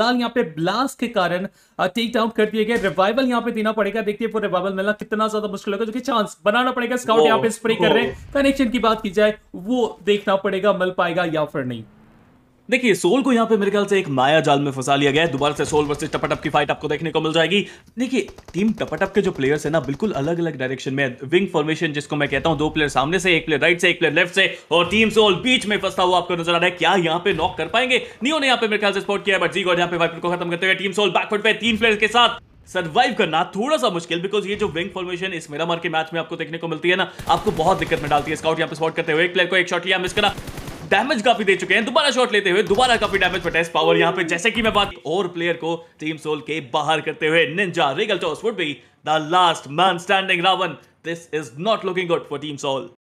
फिलहाल यहाँ पे ब्लास्ट के कारण टेक डाउन कर दिए गए रिवाइवल यहाँ पे देना पड़ेगा देखते हैं रिवाइवल मिलना कितना ज्यादा मुश्किल होगा जो कि चांस बनाना पड़ेगा स्काउट यहाँ पे स्प्रे कर रहे हैं कनेक्शन की बात की जाए वो देखना पड़ेगा मिल पाएगा या फिर नहीं देखिए सोल को यहाँ पे मेरे ख्याल से एक माया जाल में फंसा लिया गया है दोबारा से सोल वर्सेस टपटप की फाइट आपको देखने को मिल जाएगी देखिए टीम टपटप के जो प्लेयर्स है ना बिल्कुल अलग अलग डायरेक्शन में विंग फॉर्मेशन जिसको मैं कहता हूँ दो प्लेयर सामने से एक प्लेयर राइट से एक प्लेयर लेफ्ट से और टीम सोल बीच में फंसा हुआ आपको नजर आ रहा है क्या यहाँ पे नॉक कर पाएंगे नियो ने यहाँ पे मेरे ख्याल से स्पोर्ट किया बट जी गॉड यहाँ पे वाइपर को खत्म करते हुए टीम सोल बैकफुट पे तीन प्लेयर के साथ सर्वाइव करना थोड़ा सा मुश्किल बिकॉज ये जो विंग फॉर्मेशन इस मेरा मार के मैच में आपको देखने को मिलती है ना आपको बहुत दिक्कत में डालती है स्काउट यहाँ पे स्पॉट करते हुए एक प्लेयर को एक शॉट लिया मिस करा डैमेज काफी दे चुके हैं दोबारा शॉट लेते हुए दोबारा काफी डैमेज पर टेस्ट पावर यहाँ पे जैसे कि मैं बात और प्लेयर को टीम सोल के बाहर करते हुए ninja regal toss would be the last man standing Raven this is not looking good for team soul